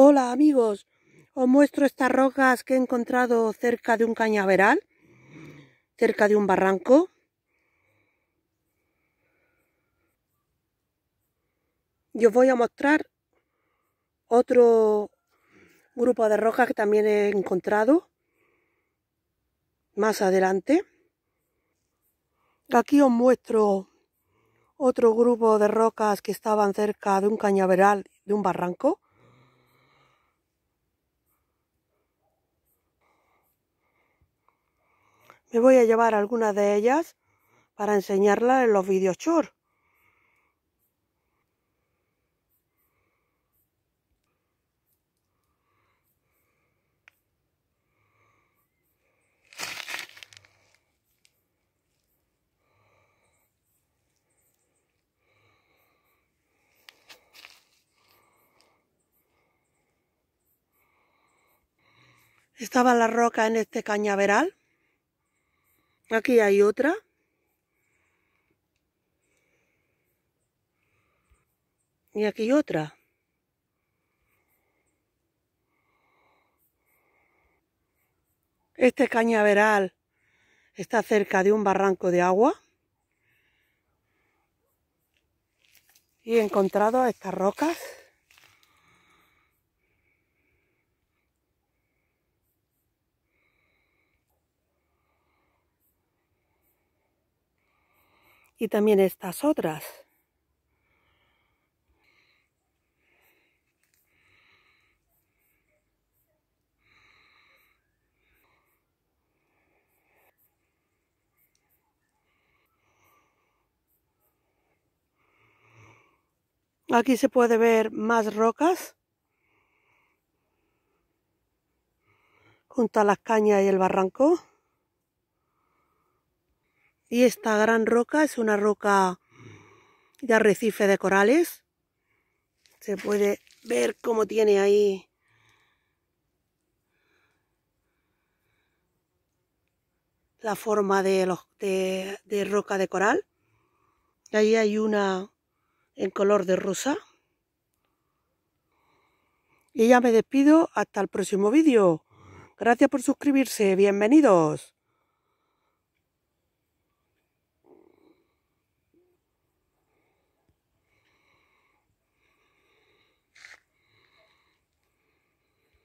Hola amigos, os muestro estas rocas que he encontrado cerca de un cañaveral, cerca de un barranco. Y os voy a mostrar otro grupo de rocas que también he encontrado más adelante. Aquí os muestro otro grupo de rocas que estaban cerca de un cañaveral, de un barranco. Me voy a llevar algunas de ellas para enseñarlas en los vídeos Estaba la roca en este cañaveral Aquí hay otra. Y aquí otra. Este cañaveral está cerca de un barranco de agua. Y he encontrado estas rocas. y también estas otras. Aquí se puede ver más rocas junto a las cañas y el barranco. Y esta gran roca es una roca de arrecife de corales. Se puede ver cómo tiene ahí la forma de, roca de coral. ahí hay una en color de rosa. Y ya me despido hasta el próximo vídeo. Gracias por suscribirse. Bienvenidos.